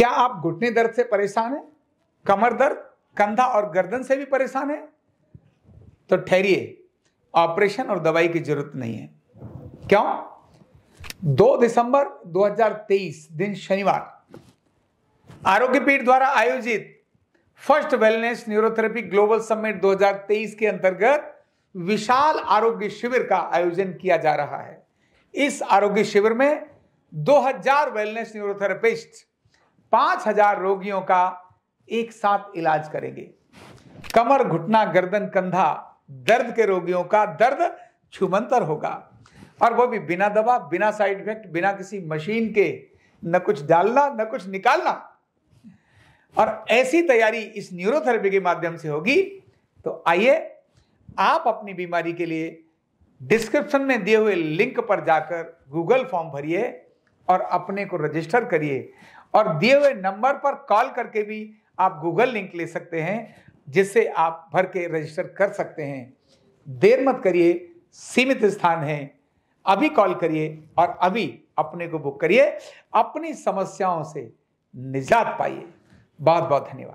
क्या आप घुटने दर्द से परेशान हैं कमर दर्द कंधा और गर्दन से भी परेशान हैं तो ठहरिए ऑपरेशन और दवाई की जरूरत नहीं है क्यों 2 दिसंबर 2023 दिन शनिवार आरोग्य पीठ द्वारा आयोजित first wellness neurotherapy global summit 2023 के अंतर्गत विशाल आरोग्य शिविर का आयोजन किया जा रहा है इस आरोग्य शिविर में 2000 वेलनेस न्यूरोथेरेपिस्ट पांच हजार रोगियों का एक साथ इलाज करेंगे कमर घुटना गर्दन कंधा दर्द के रोगियों का दर्द छुमंतर होगा और वो भी बिना दवा बिना साइड इफेक्ट बिना किसी मशीन के न कुछ डालना न कुछ निकालना और ऐसी तैयारी इस न्यूरोथेरेपी के माध्यम से होगी तो आइए आप अपनी बीमारी के लिए डिस्क्रिप्शन में दिए हुए लिंक पर जाकर गूगल फॉर्म भरिए और अपने को रजिस्टर करिए और दिए हुए नंबर पर कॉल करके भी आप गूगल लिंक ले सकते हैं जिससे आप भर के रजिस्टर कर सकते हैं देर मत करिए सीमित स्थान है अभी कॉल करिए और अभी अपने को बुक करिए अपनी समस्याओं से निजात पाइए बहुत बहुत धन्यवाद